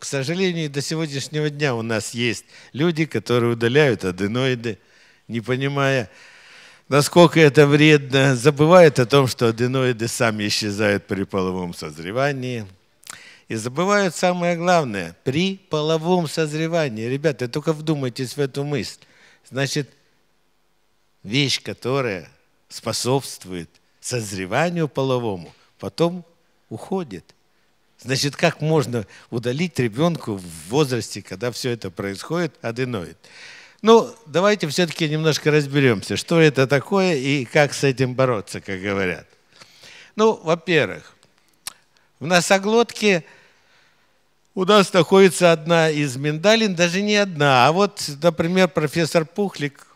К сожалению, до сегодняшнего дня у нас есть люди, которые удаляют аденоиды, не понимая, насколько это вредно, забывают о том, что аденоиды сами исчезают при половом созревании. И забывают самое главное – при половом созревании. Ребята, только вдумайтесь в эту мысль. Значит, вещь, которая способствует созреванию половому, потом уходит – Значит, как можно удалить ребенку в возрасте, когда все это происходит, аденоид? Ну, давайте все-таки немножко разберемся, что это такое и как с этим бороться, как говорят. Ну, во-первых, в носоглотке у нас находится одна из миндалин, даже не одна, а вот, например, профессор Пухлик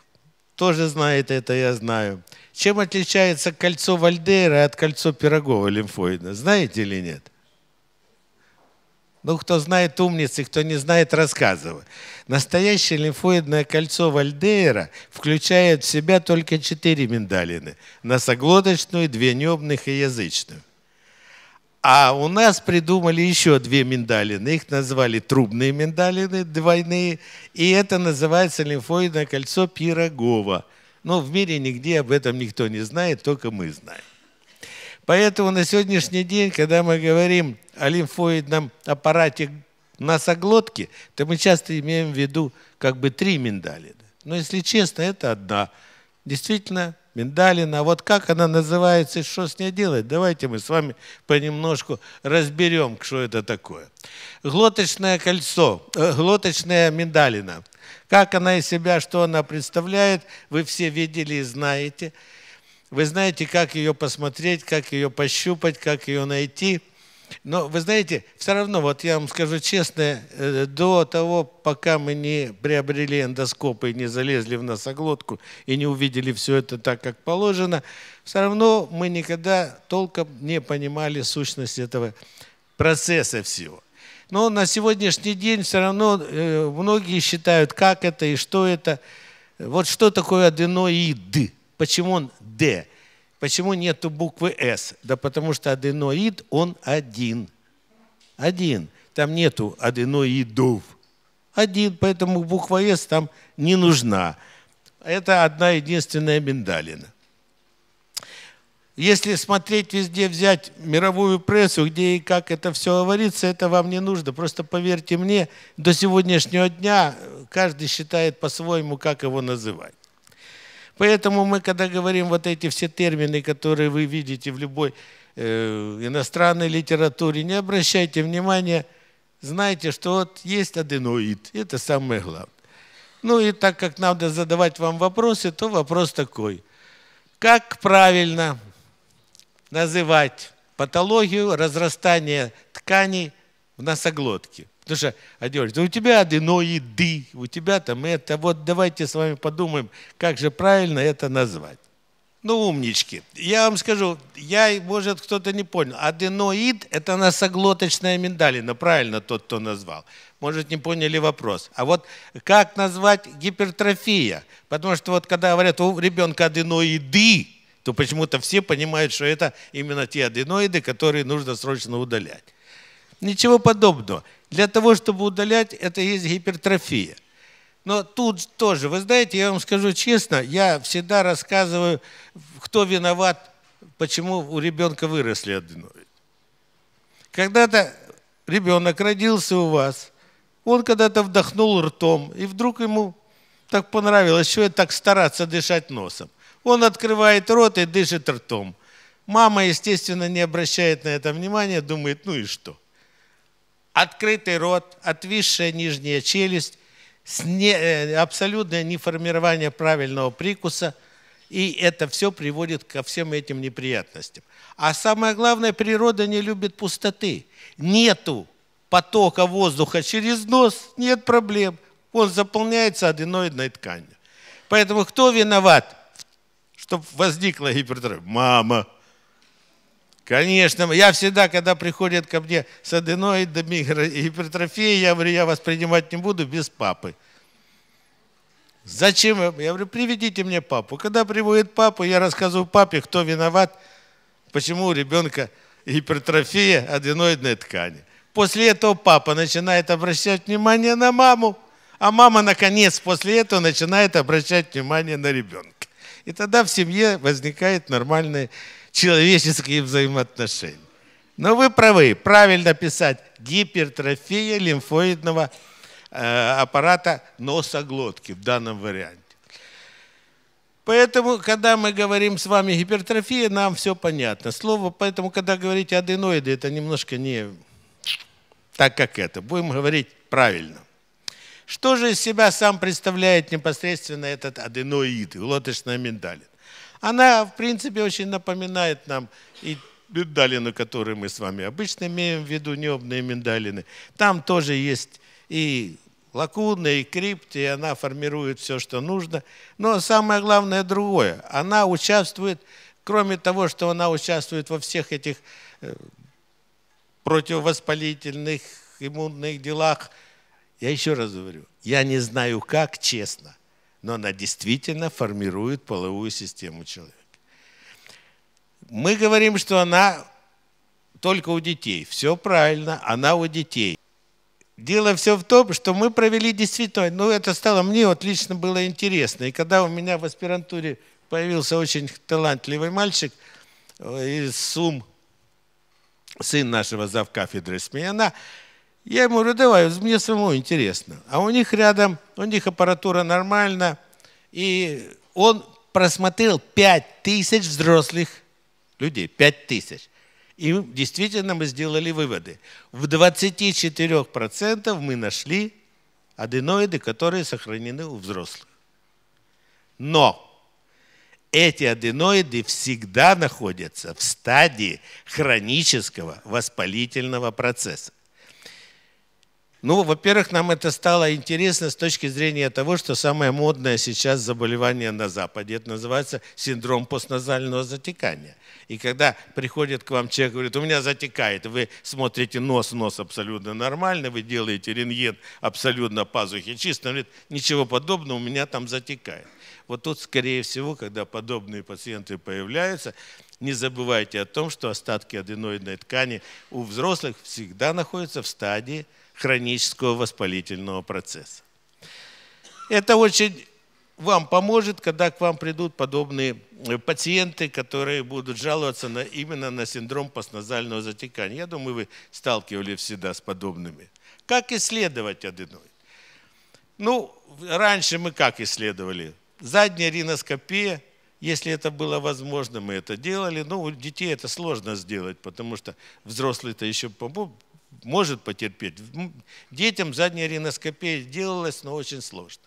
тоже знает это, я знаю. Чем отличается кольцо Вальдера от кольцо Пирогова лимфоида, знаете или нет? Ну, кто знает умницы, кто не знает, рассказываю. Настоящее лимфоидное кольцо Вальдеера включает в себя только четыре миндалины. Носоглоточную, две небных и язычную. А у нас придумали еще две миндалины. Их назвали трубные миндалины, двойные. И это называется лимфоидное кольцо Пирогова. Но ну, в мире нигде об этом никто не знает, только мы знаем. Поэтому на сегодняшний день, когда мы говорим о лимфоидном аппарате носоглотки, то мы часто имеем в виду как бы три миндалины. Но если честно, это одна. Действительно, миндалина. вот как она называется и что с ней делать? Давайте мы с вами понемножку разберем, что это такое. Глоточное кольцо, э, глоточная миндалина. Как она из себя, что она представляет, вы все видели и знаете. Вы знаете, как ее посмотреть, как ее пощупать, как ее найти. Но вы знаете, все равно, вот я вам скажу честно, э, до того, пока мы не приобрели эндоскопы и не залезли в носоглотку и не увидели все это так, как положено, все равно мы никогда толком не понимали сущность этого процесса всего. Но на сегодняшний день все равно э, многие считают, как это и что это. Вот что такое аденоиды – Почему он «Д»? Почему нету буквы «С»? Да потому что аденоид, он один. Один. Там нету аденоидов. Один, поэтому буква «С» там не нужна. Это одна единственная миндалина. Если смотреть везде, взять мировую прессу, где и как это все говорится, это вам не нужно. Просто поверьте мне, до сегодняшнего дня каждый считает по-своему, как его называть. Поэтому мы, когда говорим вот эти все термины, которые вы видите в любой э, иностранной литературе, не обращайте внимания, знайте, что вот есть аденоид, это самое главное. Ну и так как надо задавать вам вопросы, то вопрос такой. Как правильно называть патологию разрастания тканей в носоглотке? Потому что они говорят, у тебя аденоиды, у тебя там это. Вот давайте с вами подумаем, как же правильно это назвать. Ну, умнички. Я вам скажу, я, может, кто-то не понял. Аденоид – это носоглоточная миндалина. Правильно тот, кто назвал. Может, не поняли вопрос. А вот как назвать гипертрофия? Потому что вот когда говорят, у ребенка аденоиды, то почему-то все понимают, что это именно те аденоиды, которые нужно срочно удалять. Ничего подобного. Для того, чтобы удалять, это есть гипертрофия. Но тут тоже, вы знаете, я вам скажу честно, я всегда рассказываю, кто виноват, почему у ребенка выросли аденоиды. Когда-то ребенок родился у вас, он когда-то вдохнул ртом, и вдруг ему так понравилось, что это так стараться дышать носом. Он открывает рот и дышит ртом. Мама, естественно, не обращает на это внимания, думает, ну и что – открытый рот, отвисшая нижняя челюсть, э, абсолютное неформирование правильного прикуса, и это все приводит ко всем этим неприятностям. А самое главное, природа не любит пустоты. Нету потока воздуха через нос, нет проблем. Он заполняется аденоидной тканью. Поэтому кто виноват, чтобы возникла гипертрофия? Мама. Конечно, я всегда, когда приходят ко мне с аденоидами, гипертрофией, я говорю, я вас принимать не буду без папы. Зачем? Я говорю, приведите мне папу. Когда приводит папу, я рассказываю папе, кто виноват, почему у ребенка гипертрофия аденоидной ткани. После этого папа начинает обращать внимание на маму, а мама, наконец, после этого начинает обращать внимание на ребенка. И тогда в семье возникает нормальная человеческие взаимоотношения. Но вы правы, правильно писать гипертрофия лимфоидного э, аппарата носа, глотки в данном варианте. Поэтому, когда мы говорим с вами гипертрофия, нам все понятно. Слово, поэтому, когда говорите аденоиды, это немножко не так, как это. Будем говорить правильно. Что же из себя сам представляет непосредственно этот аденоид, глоточная миндалин? Она, в принципе, очень напоминает нам и миндалину, которую мы с вами обычно имеем в виду, необные миндалины. Там тоже есть и лакуны, и крипты, и она формирует все, что нужно. Но самое главное другое. Она участвует, кроме того, что она участвует во всех этих э, противовоспалительных, иммунных делах, я еще раз говорю, я не знаю как, честно – но она действительно формирует половую систему человека. Мы говорим, что она только у детей. Все правильно, она у детей. Дело все в том, что мы провели действительно, ну это стало мне вот лично было интересно. И когда у меня в аспирантуре появился очень талантливый мальчик э, из Сум, сын нашего завкафедры Смеяна, я ему говорю, давай, мне самому интересно. А у них рядом, у них аппаратура нормальна. И он просмотрел 5 тысяч взрослых людей, 5 тысяч. И действительно мы сделали выводы. В 24% мы нашли аденоиды, которые сохранены у взрослых. Но эти аденоиды всегда находятся в стадии хронического воспалительного процесса. Ну, во-первых, нам это стало интересно с точки зрения того, что самое модное сейчас заболевание на Западе, это называется синдром постназального затекания. И когда приходит к вам человек, говорит, у меня затекает, вы смотрите нос, нос абсолютно нормальный, вы делаете рентген абсолютно пазухи чисто, он говорит, ничего подобного, у меня там затекает. Вот тут, скорее всего, когда подобные пациенты появляются, не забывайте о том, что остатки аденоидной ткани у взрослых всегда находятся в стадии хронического воспалительного процесса. Это очень вам поможет, когда к вам придут подобные э, пациенты, которые будут жаловаться на, именно на синдром постназального затекания. Я думаю, вы сталкивались всегда с подобными. Как исследовать аденоид? Ну, раньше мы как исследовали? Задняя риноскопия, если это было возможно, мы это делали. Ну, у детей это сложно сделать, потому что взрослые-то еще может потерпеть. Детям задняя риноскопия делалась, но очень сложно.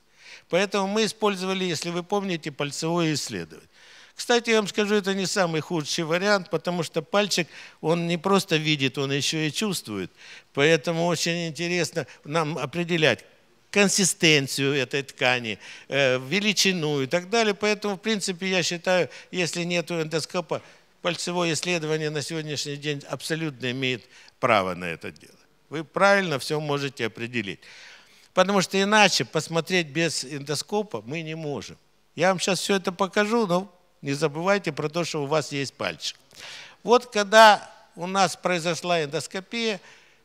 Поэтому мы использовали, если вы помните, пальцевое исследование. Кстати, я вам скажу, это не самый худший вариант, потому что пальчик, он не просто видит, он еще и чувствует. Поэтому очень интересно нам определять консистенцию этой ткани, э, величину и так далее. Поэтому, в принципе, я считаю, если нет эндоскопа, пальцевое исследование на сегодняшний день абсолютно имеет Право на это дело. Вы правильно все можете определить. Потому что иначе посмотреть без эндоскопа мы не можем. Я вам сейчас все это покажу, но не забывайте про то, что у вас есть пальчик. Вот когда у нас произошла эндоскопия,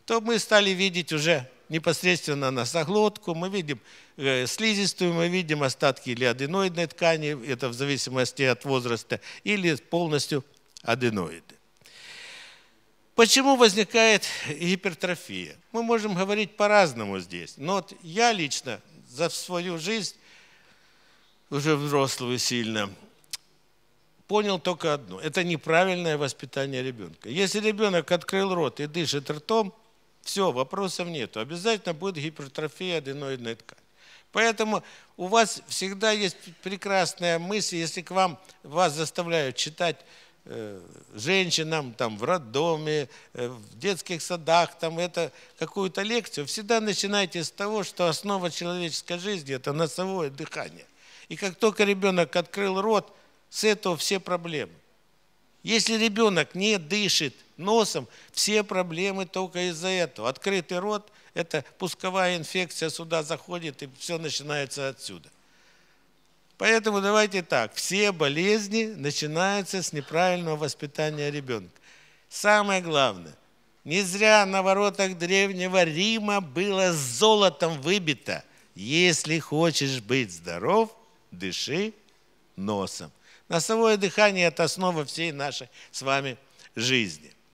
то мы стали видеть уже непосредственно носоглотку, мы видим э, слизистую, мы видим остатки или аденоидной ткани, это в зависимости от возраста, или полностью аденоиды. Почему возникает гипертрофия? Мы можем говорить по-разному здесь. Но вот я лично за свою жизнь, уже взрослую сильно, понял только одно. Это неправильное воспитание ребенка. Если ребенок открыл рот и дышит ртом, все, вопросов нет. Обязательно будет гипертрофия аденоидной ткани. Поэтому у вас всегда есть прекрасная мысль, если к вам вас заставляют читать Э, женщинам там в роддоме, э, в детских садах, там это какую-то лекцию, всегда начинайте с того, что основа человеческой жизни – это носовое дыхание. И как только ребенок открыл рот, с этого все проблемы. Если ребенок не дышит носом, все проблемы только из-за этого. Открытый рот – это пусковая инфекция, сюда заходит, и все начинается отсюда – Поэтому давайте так, все болезни начинаются с неправильного воспитания ребенка. Самое главное, не зря на воротах древнего Рима было золотом выбито. Если хочешь быть здоров, дыши носом. Носовое дыхание – это основа всей нашей с вами жизни.